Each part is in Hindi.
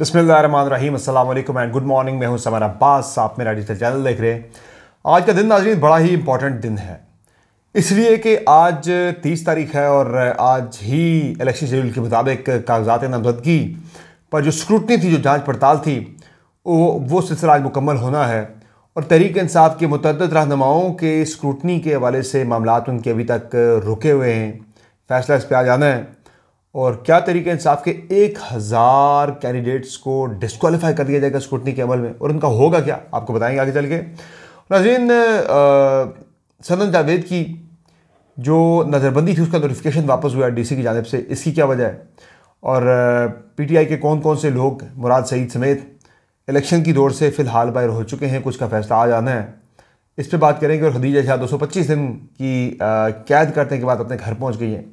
बसमिल एंड गुड मॉर्निंग मैं हूं समर अब्बास आप मेरा डिजिटल चैनल देख रहे हैं आज का दिन नाजरीन बड़ा ही इंपॉर्टेंट दिन है इसलिए कि आज तीस तारीख है और आज ही इलेक्शन शेड्यूल के मुताबिक कागजात नामजदगी पर जो स्क्रूटनी थी जो जांच पड़ताल थी वो वो सिलसिला आज मुकम्मल होना है और तहरीक इंसाफ के मतदद रहनुमाओं के स्क्रूटनी के हवाले से मामला उनके अभी तक रुके हुए हैं फैसला इस पर आ जाना है और क्या तरीके इंसाफ के एक हज़ार कैंडिडेट्स को डिसक्वालीफाई कर दिया जाएगा स्क्रूटनी के अमल में और उनका होगा क्या आपको बताएंगे आगे चल के नाजीन सदन जावेद की जो नज़रबंदी थी उसका नोटिफिकेशन वापस हुआ डीसी की जानब से इसकी क्या वजह है और पीटीआई के कौन कौन से लोग मुराद सईद समेत इलेक्शन की दौड़ से फ़िलहाल बाहर हो चुके हैं कुछ का फैसला आ जाना है इस पर बात करेंगे और खदीजा शाह पच्चीस दिन की कैद करने के बाद अपने घर पहुँच गई हैं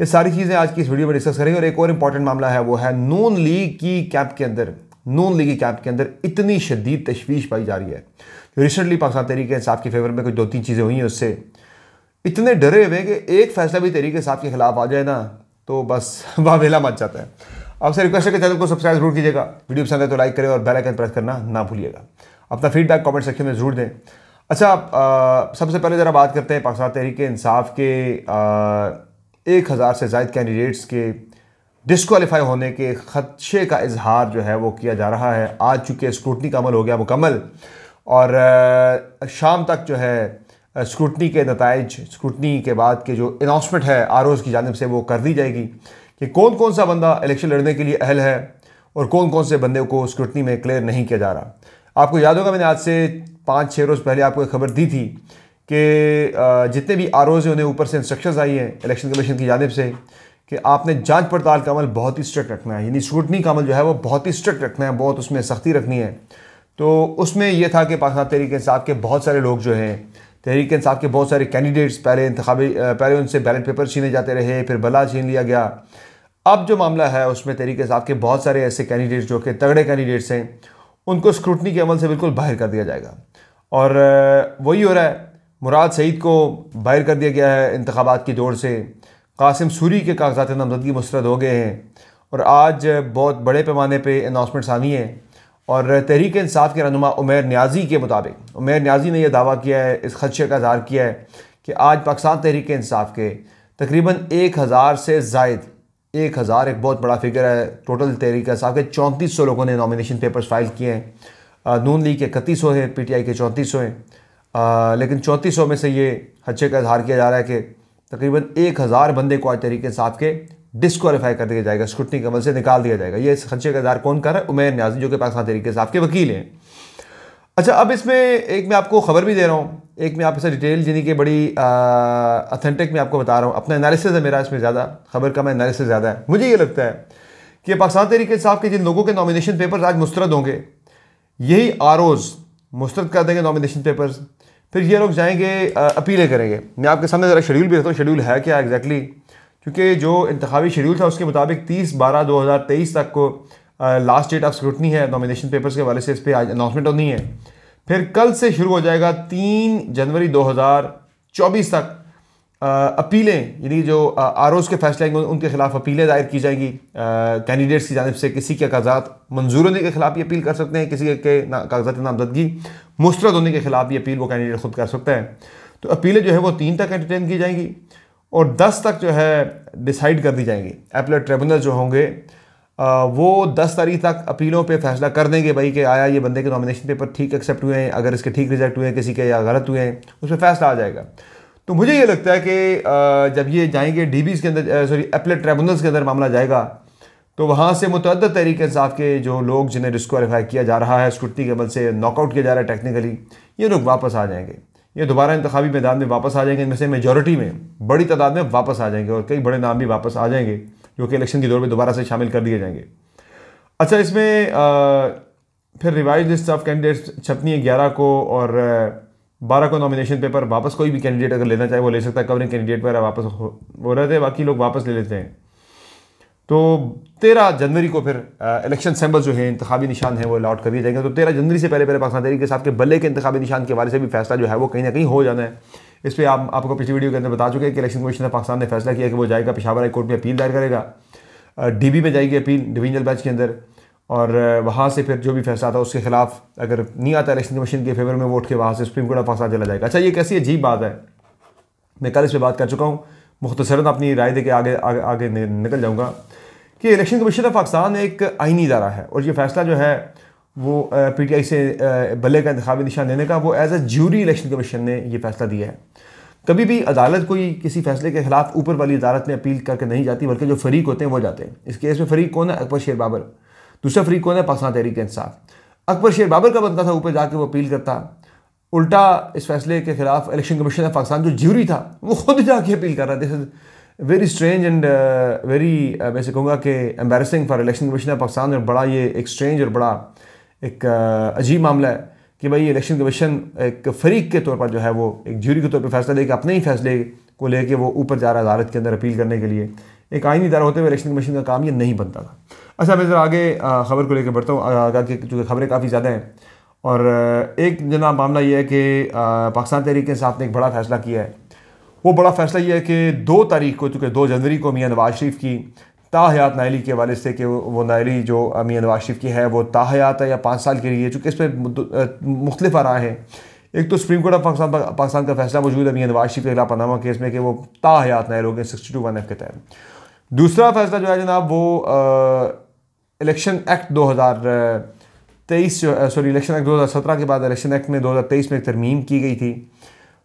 ये सारी चीज़ें आज की इस वीडियो में डिस्कस करेंगे और एक और इंपॉर्टेंट मामला है वो है नून लीग की कैप के अंदर नून लीग की कैप के अंदर इतनी शदीद तशवीश पाई जा रही है रिसेंटली तो पाकिस्तान तरीके इंसाफ के फेवर में कुछ दो तीन चीज़ें हुई हैं उससे इतने डरे हुए कि एक फैसला भी तरीके इंसाफ के खिलाफ आ जाए ना तो बस वावेला मच जाता है आपसे रिक्वेस्ट है कि चैनल को सब्सक्राइब जरूर कीजिएगा वीडियो पसंद है तो लाइक करें और बेल आइकन प्रेस करना ना भूलिएगा अपना फीडबैक कमेंट सेक्शन में ज़रूर दें अच्छा आप सबसे पहले ज़रा बात करते हैं पाकिस्तान तहरीक इंसाफ के आ, एक हज़ार से जायद कैंडिडेट्स के डिसकॉलीफाई होने के खदशे का इजहार जो है वो किया जा रहा है आज चूँकि स्क्रूटनी का अमल हो गया मुकम्मल और शाम तक जो है स्क्रूटनी के नतज स्क्रूटनी के बाद के जो अनाउंसमेंट है आर की जानब से वो कर दी जाएगी कि कौन कौन सा बंदा इलेक्शन लड़ने के लिए अहल है और कौन कौन से बंदे को स्क्रूटनी में क्लियर नहीं किया जा रहा आपको याद होगा मैंने आज से पाँच छः रोज़ पहले आपको एक खबर दी थी कि जितने भी आर ओज़ उन्हें ऊपर से इंस्ट्रक्शंस आई हैं इलेक्शन कमीशन की जानब से कि आपने जांच पड़ताल का अमल बहुत ही स्ट्रिक्ट रखना है यानी स्क्रूटनी का अमल जो है वो बहुत ही स्ट्रिक्ट रखना है बहुत उसमें सख्ती रखनी है तो उसमें यह था कि पाकिस्तान तहरीक इंसाफ के बहुत सारे लोग जो हैं तहरीक इंसाफ के बहुत सारे कैंडिडेट्स पहले इंतबी पहले उनसे बैलेट पेपर छीने जाते रहे फिर बला छीन लिया गया अब जो मामला है उसमें तहरीक इंसाफ के बहुत सारे ऐसे कैंडिडेट्स जो कि तगड़े कैंडिडेट्स हैं उनको स्क्रूटनी के अमल से बिल्कुल बाहर कर दिया जाएगा और वही हो रहा है मुराद सईद को बाहर कर दिया गया है इंतबात की दौड़ से कासिम सूरी के कागजात नामजदगी मुस्रद हो गए हैं और आज बहुत बड़े पैमाने पर अनाउंसमेंट्स आनी है और तहरीक इंसाफ के रहनुमा उमेर न्याजी के मुताबिक उमेर न्याजी ने यह दावा किया है इस खदशे का इजहार किया है कि आज पाकिस्तान तहरीक इंसाफ के तकरीबन एक हज़ार से जायद एक हज़ार एक बहुत बड़ा फिगर है टोटल तहरीक इंसाफ के चौंतीस सौ लोगों ने नामिनेशन पेपर्स फाइल किए हैं नून लीग के इकतीस सौ हैं पी टी आई के चौंतीस सौ हैं आ, लेकिन चौंतीस में से ये हच्चे का इजहार किया जा रहा है कि तकरीबन एक हज़ार बंदे को आज तरीके साफ के डिसकॉलीफाई कर दिया जाएगा स्क्रूटनी के अमल से निकाल दिया जाएगा ये इस का इजहार कौन कर रहा है उमेर न्याजी जो कि पाकिस्तान तरीके साफ के वकील हैं अच्छा अब इसमें एक मैं आपको खबर भी दे रहा हूँ एक मैं आपसे डिटेल जिन्हें कि बड़ी अथेंटिक मैं आपको बता रहा हूँ अपना एनालिसिस है मेरा इसमें ज़्यादा खबर का मैं एनालिसिस ज़्यादा है मुझे ये लगता है कि पाकिस्तान तरीके साफ के जिन लोगों के नॉमिनेशन पेपर्स आज मुस्रद होंगे यही आरोज मुस्रद कर देंगे नॉमिनेशन पेपर्स फिर ये लोग जाएंगे अपीलें करेंगे मैं आपके सामने ज़रा शेड्यूल भी रहता हूँ शेड्यूल है क्या एग्जैक्टली क्योंकि जो इंतवी शेड्यूल था उसके मुताबिक तीस बारह दो हज़ार तेईस तक को लास्ट डेट ऑफ स्क्रूटनी है नॉमिनेशन पेपर्स के वाले से इस पर आज अनाउंसमेंट होनी है फिर कल से शुरू हो जाएगा तीन जनवरी दो हज़ार चौबीस तक अपीलें यानी जो आर के फैसले आएंगे उनके खिलाफ अपीलें दायर की जाएंगी कैंडिडेट्स की जानब से किसी के कागजात मंजूर होने के खिलाफ भी अपील कर सकते हैं किसी के कागजात नामजदगी मुस्रद होने के खिलाफ भी अपील वो कैंडिडेट खुद कर सकता है तो अपीलें जो है वो तीन तक एंटरटेन की जाएंगी और दस तक जो है डिसाइड कर दी जाएंगी अपीलेट ट्रिब्यूनल जो होंगे वो दस तारीख तक अपीलों पे फैसला कर देंगे भाई कि आया ये बंदे के नॉमिनेशन पेपर ठीक एक्सेप्ट हुए हैं अगर इसके ठीक रिजेक्ट हुए हैं किसी के या गलत हुए हैं उस पर फैसला आ जाएगा तो मुझे ये लगता है कि जब ये जाएंगे डीबीज के अंदर सॉरी अपलेट ट्राइबूनल्स के अंदर मामला जाएगा तो वहाँ से मुतद तरीके इंसाफ के जो लोग जिन्हें डिस्कवालीफाई किया जा रहा है स्कूटी के बल से नॉकआउट किया जा रहा है टेक्निकली ये लोग वापस आ जाएंगे ये दोबारा इंतबी मैदान में वापस आ जाएंगे इनमें से मेजोरिटी में बड़ी तादाद में वापस आ जाएंगे और कई बड़े नाम भी वापस आ जाएंगे जो कि इलेक्शन के दौर में दोबारा से शामिल कर दिए जाएंगे अच्छा इसमें आ, फिर रिवाइज लिस्ट ऑफ कैंडिडेट्स छपनी है ग्यारह को और बारह को नॉमिनेशन पेपर वापस कोई भी कैंडिडेट अगर लेना चाहे वो ले सकता है कवरिंग कैंडिडेट वगैरह वापस हो, रहे थे बाकी लोग वापस ले लेते हैं तो तेरह जनवरी को फिर इलेक्शन सैम्बल जो है इंतबी निशान है वो अलाउट कर दिए जाएंगे तो तेरह जनवरी से पहले पहले पाकिस्तान तरीके साहब के बल्ले के इंतबी निशान के बारे से भी फैसला जो है वो कहीं ना कहीं हो जाना है इस पर आप आपको पिछली वीडियो के अंदर बता चुके हैं कि इलेक्शन कमीशन ऑफ पाकिस्तान ने फैसला किया कि वो जाएगा पिशावर हाई कोर्ट में अपील दायर करेगा डी बी में जाएगी अपील डिवीजनल बेंच के अंदर और वहाँ से फिर जो भी फैसला आता है उसके खिलाफ अगर नहीं आता इलेक्शन कमीशन के फेवर में वोट के वहाँ से सुप्रीम कोर्ट ऑफ फैसला चला जाएगा अच्छा ये कैसी अजीब बात है मैं कल इस पर बात कर चुका हूँ मुख्तसरन अपनी राय दे के आगे आगे, आगे निकल जाऊँगा कि इलेक्शन कमीशन ऑफ पाकिस्तान एक आइनी इदारा है और ये फैसला जो है वो पी टी आई से बल्ले का इंतबी निशान देने का वो as a jury election commission ने यह फैसला दिया है कभी भी अदालत कोई किसी फैसले के खिलाफ ऊपर वाली अदालत में अपील करके नहीं जाती बल्कि जो फरीक होते हैं वो जाते हैं इस केस में फरीक कौन है अकबर शेर बाबर दूसरा फ्री कौन है पाकिस्तान तहरीक इंसाफ अकबर शेर बाबर का बनता था ऊपर जाके वो अपील करता उल्टा इस फैसले के खिलाफ इलेक्शन कमीशन ऑफ पाकिस्तान जो ज्यूरी था वो खुद जाके अपील कर रहा this is very strange and very मैं से कहूँगा कि embarrassing for election commission of Pakistan और बड़ा ये एक स्ट्रेंज और बड़ा एक uh, अजीब मामला है कि भाई इलेक्शन कमीशन एक फरीक के तौर पर जो है वो एक ज्यूरी के तौर पर फैसला लेके अपने ही फैसले को लेके वो ऊपर जा रहा है अदालत के अंदर अपील करने के लिए एक आइनी इदारा होते हुए इलेक्शन कमीशन का काम ये नहीं बनता था अच्छा मैं ज़रा आगे ख़बर को लेकर बढ़ता हूँ आगे चूँकि खबरें काफ़ी ज़्यादा हैं और एक जना मामला ये है कि पाकिस्तान तहरीक साथ ने एक बड़ा फ़ैसला किया है वो बड़ा फ़ैसला ये है कि दो तारीख को चूँकि दो जनवरी को मियाँ नवाज शरीफ की ताहयात नायली के हवाले से कि वो नायली जो मियाँ नवाज शरीफ की है वो ताहयात है या पाँच साल के लिए चूँकि इस पर आ रहा है एक तो supreme court of Pakistan Pakistan का फैसला मौजूद है मियाँ नवाज शरीफ के खिलाफ पनामा केस में कि वो ताहयात नायल हो गए सिक्सटी टू वन एफ के तहत दूसरा फैसला जो है जनाब वो इलेक्शन एक्ट 2023 तेईस सॉरी इलेक्शन एक्ट 2017 के बाद इलेक्शन एक्ट में 2023 में एक तरमीम की गई थी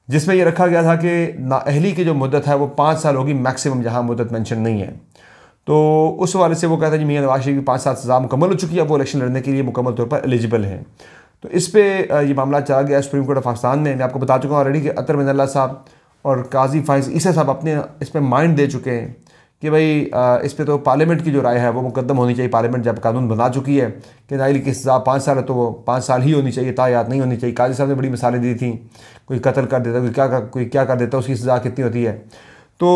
जिसमें यह रखा गया था कि नाअहली की जो मदत है वो पाँच साल होगी मैक्सिमम जहाँ मदत मैंशन नहीं है तो उस वाले से वो कहता है जी मियाँ नवाज शरीफ की पाँच साल सज़ा मुकम्मल हो चुकी है वो इलेक्शन लड़ने के लिए मुकम्मल तौर पर एलिजिबल हैं तो इस पर यह मामला चला गया सुप्रीम कोर्ट ऑफ पाकिस्तान में मैं आपको बता चुका हूँ ऑलरेडी कि अतर मिनल्ला साहब और काजी फाइज ईसा साहब अपने इस पर माइंड दे चुके हैं कि भाई इस पर तो पार्लियामेंट की जो राय है वो मुकदम होनी चाहिए पार्लियामेंट जब कानून बना चुकी है कि नाइल की सज़ा पाँच साल है तो वो पाँच साल ही होनी चाहिए तायात नहीं होनी चाहिए काजी साहब ने बड़ी मिसालें दी थी कोई कत्ल कर देता कोई क्या कोई क्या कर देता उसकी सज़ा कितनी होती है तो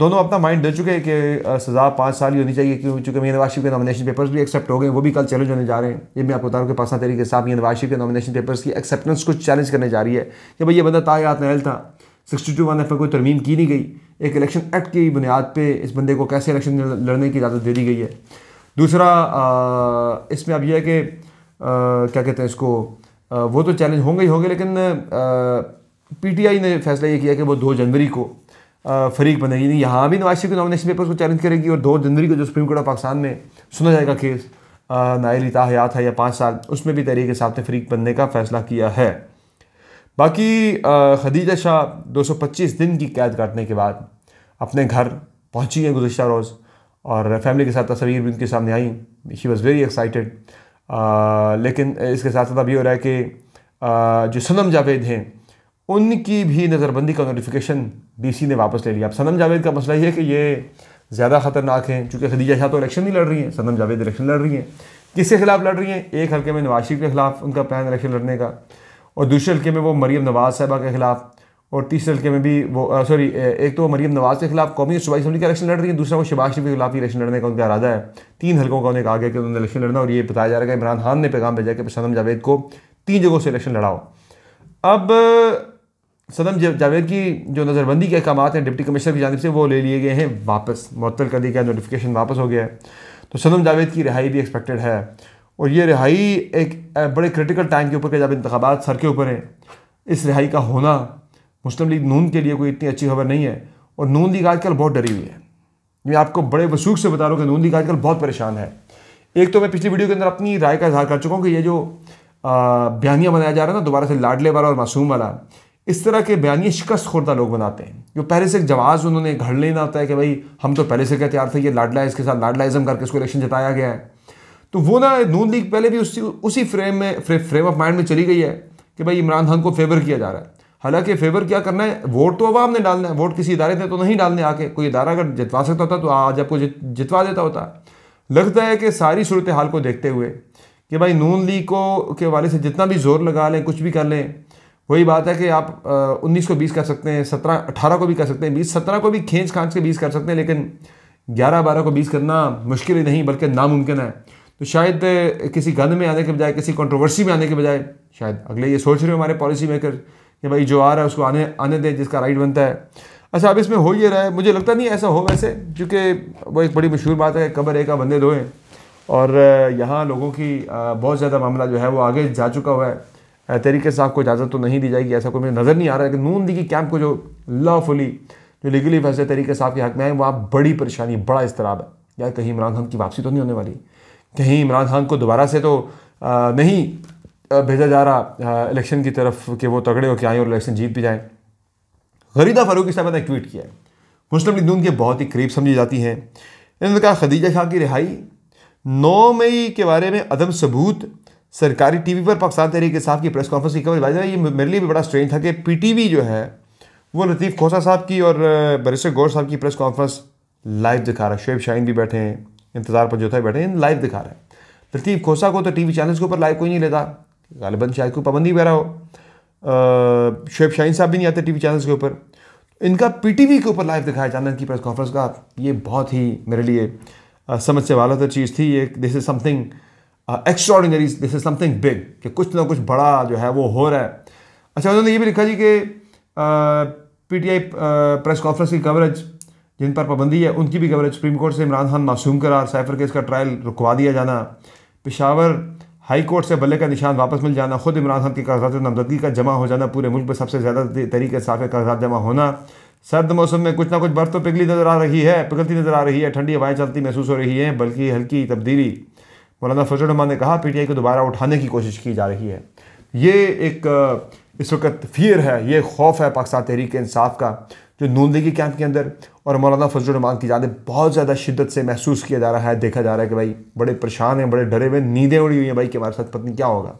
दोनों अपना माइंड दे चुके हैं कि सज़ा पाँच साल ही होनी चाहिए क्योंकि चूँकि मियाँ नवाशिफ के नॉमिनेशन पेपर्स भी एक्सेप्ट हो गए वो भी कल चैलेंज होने जा रहे हैं ये मैं आपको बता रहा हूँ कि पास तरीके साहब मियाँ नवाशिफ के नॉमिनेशन पेपर्स की एक्सेप्टेंस को चैलेंज करने जा रही है कि भाई ये बंदा तायात नहल था सिक्सटी टू वन एफ में कोई तरमीम की नहीं गई एक इलेक्शन एक्ट की बुनियाद पर इस बंदे को कैसे इलेक्शन लड़ने की इजाज़त दे दी गई है दूसरा इसमें अब यह है कि क्या कहते हैं इसको आ, वो तो चैलेंज होंगे ही होंगे लेकिन पी टी आई ने फैसला ये किया कि वो दो जनवरी को फरीक बनेगी नहीं यहाँ भी नवाज के नॉमिनेशन पेपर को चैलेंज करेगी और दो जनवरी को जो सुप्रीम कोर्ट ऑफ पाकिस्तान में सुना जाएगा केस नायल हयात है या पाँच साल उसमें भी तहरीक साथ फरीक बनने का फैसला किया है बाकी खदीजा शाह 225 दिन की कैद काटने के बाद अपने घर पहुंची हैं गुजशत रोज़ और फैमिली के साथ तस्वीर भी उनके सामने आई शी वॉज़ वेरी एक्साइटेड लेकिन इसके साथ साथ अभी हो रहा है कि आ, जो सनम जावेद हैं उनकी भी नज़रबंदी का नोटिफिकेशन डीसी ने वापस ले लिया अब सनम जावेद का मसला ये है कि ये ज़्यादा ख़तरनाक हैं चूँकि खदीजा शाह तो इलेक्शन नहीं लड़ रही हैं सनम जावेद इलेक्शन लड़ रही हैं किसके खिलाफ लड़ रही हैं एक हल्के में नवाज के खिलाफ उनका प्लान इलेक्शन लड़ने का और दूसरे हल्के में वो मरीम नवाज़ साहबा के ख़िलाफ़ और तीसरे हल्के में भी वो सॉरी एक तो मरीम नवाज़ के खिलाफ कौमी सूबाई असम्बली का इलेक्शन लड़ रही है दूसरा वो शबाज शरीफ के खिलाफ ही इलेक्शन लड़ने का उनका इरादा है तीन हल्कों का उन्हें कहा गया कि उन्होंने इलेक्शन लड़ना और ये बताया जा रहा है इमरान खान ने पैगाम भेजा कि सदम जावेद को तीन जगहों से इलेक्शन लड़ाओ अब सदम जावेद की जो नज़रबंदी के अहकाम हैं डिप्टी कमिश्नर की जानब से वो ले लिए गए हैं वापस मअतल कर दिया गया नोटिफिकेशन वापस हो गया है तो सदम जावेद की रिहाई भी एक्सपेक्टेड है और ये रिहाई एक बड़े क्रिटिकल टाइम के ऊपर के जब इंतबात सर के ऊपर हैं इस रिहाई का होना मुस्लिम लीग नून के लिए कोई इतनी अच्छी खबर नहीं है और नून लीग आजकल बहुत डरी हुई है मैं आपको बड़े वसूख से बता रहा हूँ कि नून लीग आजकल बहुत परेशान है एक तो मैं पिछली वीडियो के अंदर अपनी राय का इजहार कर चुका हूँ कि ये जो बयानियाँ बनाया जा रहा है ना दोबारा से लाडले वाला और मासूम वाला इस तरह के बयानियाँ शिकस्त खोरदा लोग बनाते हैं जो पहले से एक जवाब उन्होंने घर लेना होता है कि भाई हम तो पहले से क्या तैयार थे ये लाडला इसके साथ लाडलाइजम करके इसको इलेक्शन जताया गया है तो वो ना नून लीग पहले भी उसी उसी फ्रेम में फ्रे, फ्रेम ऑफ माइंड में चली गई है कि भाई इमरान खान को फेवर किया जा रहा है हालांकि फेवर क्या करना है वोट तो अवाम ने डालना है वोट किसी इदारे ने तो नहीं डालने आके कोई इदारा अगर जितवा सकता होता तो आज आपको जित, जितवा देता होता लगता है कि सारी सूरत हाल को देखते हुए कि भाई नून लीग को के वाले से जितना भी जोर लगा लें कुछ भी कर लें वही बात है कि आप उन्नीस को बीस कर सकते हैं सत्रह अठारह को भी कर सकते हैं बीस सत्रह को भी खींच खाँच के बीस कर सकते हैं लेकिन ग्यारह बारह को बीस करना मुश्किल ही नहीं बल्कि नामुमकिन है तो शायद किसी गंद में आने के बजाय किसी कंट्रोवर्सी में आने के बजाय शायद अगले ये सोच रहे हो हमारे पॉलिसी मेकर कि भाई जो आ रहा है उसको आने आने दें जिसका राइट बनता है अच्छा अब इसमें हो ये रहा है मुझे लगता नहीं ऐसा हो वैसे क्योंकि वो एक बड़ी मशहूर बात है कबर एक बंदे दो और यहाँ लोगों की बहुत ज़्यादा मामला जो है वो आगे जा चुका हुआ है तरीके साहब को इजाज़त तो नहीं दी जाएगी ऐसा कोई मुझे नज़र नहीं आ रहा है कि नून दिखी कैंप को जो लॉफुली जो लीगली फैसले तरीके साहब के हक में आए वहाँ बड़ी परेशानी बड़ा इसतराब है यार कहीं इमरान खान की वापसी तो नहीं होने वाली कहीं इमरान खान को दोबारा से तो आ, नहीं भेजा जा रहा इलेक्शन की तरफ कि वो तगड़े हो के आए और इलेक्शन जीत भी जाएँ गरीदा फारूकी साहब ने ट्वीट किया है मुस्लिम लीग नून के बहुत ही करीब समझी जाती हैं इन्होंने कहा खदीजा खां की रिहाई नौ मई के बारे में अदम सबूत सरकारी टीवी पर पाकिस्तान तहरीक साहब की प्रेस कॉन्फ्रेंस की खबर बाजा ये मेरे लिए भी बड़ा स्ट्रेंज था कि पीटीवी जो है वो लतीफ़ खोसा साहब की और बरिस गौर साहब की प्रेस कॉन्फ्रेंस लाइव दिखा रहा है शुएब शाहीन भी बैठे हैं इंतजार पर जो था बैठे लाइव दिखा रहे हैं लतीफ़ खोसा को तो टी वी चैनल्स के ऊपर लाइव कोई नहीं लेता गालिबा शायद कोई पाबंदी वगैरह हो शेब शाहीन साहब भी नहीं आते टी वी चैनल्स के ऊपर इनका पी टी वी के ऊपर लाइव दिखाया चैनल की प्रेस कॉन्फ्रेंस का ये बहुत ही मेरे लिए समझ से वाला तो चीज़ थी ये this is something extraordinary this is something big कि कुछ ना कुछ बड़ा जो है वो हो रहा है अच्छा उन्होंने ये भी लिखा जी कि P T I press conference की कवरेज जिन पर पाबंदी है उनकी भी कवरेज सुप्रीम कोर्ट से इमरान खान मासूम करार साइफर केस का ट्रायल रुकवा दिया जाना पिशावर हाई कोर्ट से बल्ले का निशान वापस मिल जाना खुद इमरान खान के कागजात नामजदगी का जमा हो जाना पूरे मुल्क में सबसे ज़्यादा तरीके साफ कागजात जमा होना सर्द मौसम में कुछ ना कुछ बर्फ़ तो पिघली नज़र आ रही है पिघलती नज़र आ रही है ठंडी हवाएं चलती महसूस हो रही हैं बल्कि हल्की तब्दीली मौलाना फजल रहमान ने कहा पीटीआई को दोबारा उठाने की कोशिश की जा रही है ये एक इस वक्त फियर है ये खौफ है पाकिस्तान तहरीक इंसाफ का जो नून लीगी कैंप के अंदर और मौलाना फजल रमान की जानब बहुत ज़्यादा शिद्दत से महसूस किया जा रहा है देखा जा रहा है कि भाई बड़े परेशान हैं बड़े डरे हुए नींदें उड़ी हुई हैं भाई कि हमारे साथ पत्नी क्या होगा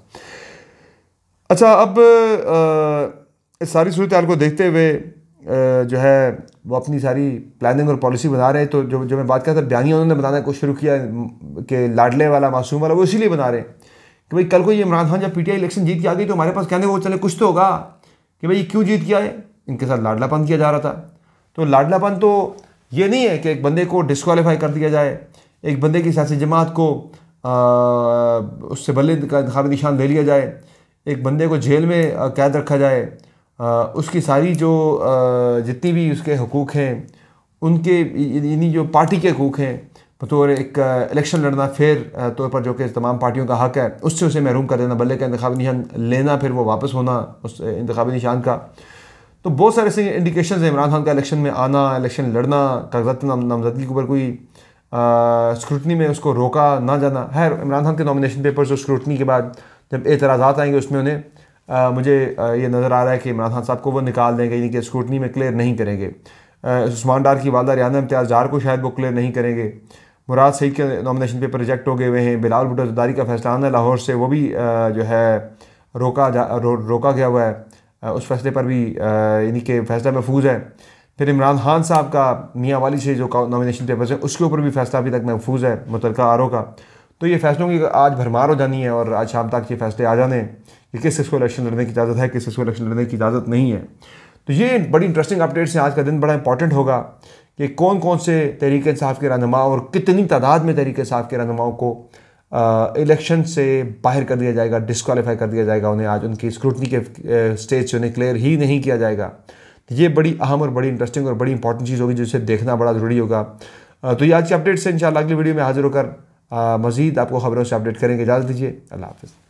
अच्छा अब आ, इस सारी सूरत को देखते हुए जो है वो अपनी सारी प्लानिंग और पॉलिसी बना रहे हैं तो जो जो मैं बात रहा था बयानिया उन्होंने बनाने कुछ शुरू किया कि लाडले वाला मासूम वाला वो इसीलिए बना रहे हैं कि भाई कल को ये इमरान खान जब पीटीआई इलेक्शन जीत के आ गई तो हमारे पास कहने को चले कुछ तो होगा कि भाई ये क्यों जीत के आए इनके साथ लाडलापन किया जा रहा था तो लाडलापन तो ये नहीं है कि एक बंदे को डिसकॉलीफाई कर दिया जाए एक बंदे की सियासी जमात को आ, उससे बल्ले का इंतबी निशान ले लिया जाए एक बंदे को जेल में कैद रखा जाए आ, उसकी सारी जो आ, जितनी भी उसके हकूक़ हैं उनके इन्हीं जो पार्टी के हकूक़ हैं बतौर एक इलेक्शन लड़ना फिर तौर तो पर जो कि तमाम पार्टियों का हक है उससे उसे महरूम कर देना बल्ले का इंतबी निशान लेना फिर वो वापस होना उस इंतबी निशान का तो बहुत सारे ऐसे इंडिकेशन हैं इमरान खान का इलेक्शन में आना इलेक्शन लड़ना कागजात नामजदगी के ऊपर कोई स्क्रूटनी में उसको रोका ना जाना है इमरान खान के नॉमिनेशन पेपर्स और स्क्रूटनी के बाद जब एतराज आएंगे उसमें उन्हें आ, मुझे ये नज़र आ रहा है कि इमरान खान साहब को वो निकाल देंगे यानी कि स्क्रूटनी में क्लियर नहीं करेंगे उस्मान डार की वालदा रियाना इम्तियाज़ डार को शायद वो क्लियर नहीं करेंगे मुराद सईद के नॉमिनेशन पेपर रिजेक्ट हो गए हुए हैं बिलाल भुटोदारी का फैसला आना लाहौर से वो भी जो है रोका जा रो, रोका गया हुआ है उस फैसले पर भी यानी कि फैसला महफूज है फिर इमरान खान साहब का मियाँ वाली से जो नॉमिनेशन पेपर्स हैं उसके ऊपर भी फैसला अभी तक महफूज है मुतलका आर का तो ये फैसलों की आज भरमार हो जानी है और आज शाम तक ये फैसले आ जाने कि किस किस को इलेक्शन लड़ने की इजाज़त है किस किस को इलेक्शन लड़ने की इजाज़त नहीं है तो ये बड़ी इंटरेस्टिंग अपडेट्स हैं आज का दिन बड़ा इंपॉर्टेंट होगा कि कौन कौन से तरीके साहब के रहनुमा और कितनी तादाद में तरीके साहब के रहनुमाओं को इलेक्शन से बाहर कर दिया जाएगा डिस्कवालीफाई कर दिया जाएगा उन्हें आज उनकी स्क्रूटनी के स्टेज से उन्हें क्लियर ही नहीं किया जाएगा तो ये बड़ी अहम और बड़ी इंटरेस्टिंग और बड़ी इंपॉर्टेंट चीज़ होगी जिसे देखना बड़ा ज़रूरी होगा तो ये आज की अपडेट से इंशाल्लाह अगली वीडियो में हाजिर होकर मज़ीद आपको खबरों से अपडेट करेंगे इजाज़त दीजिए अल्लाह हाफिज़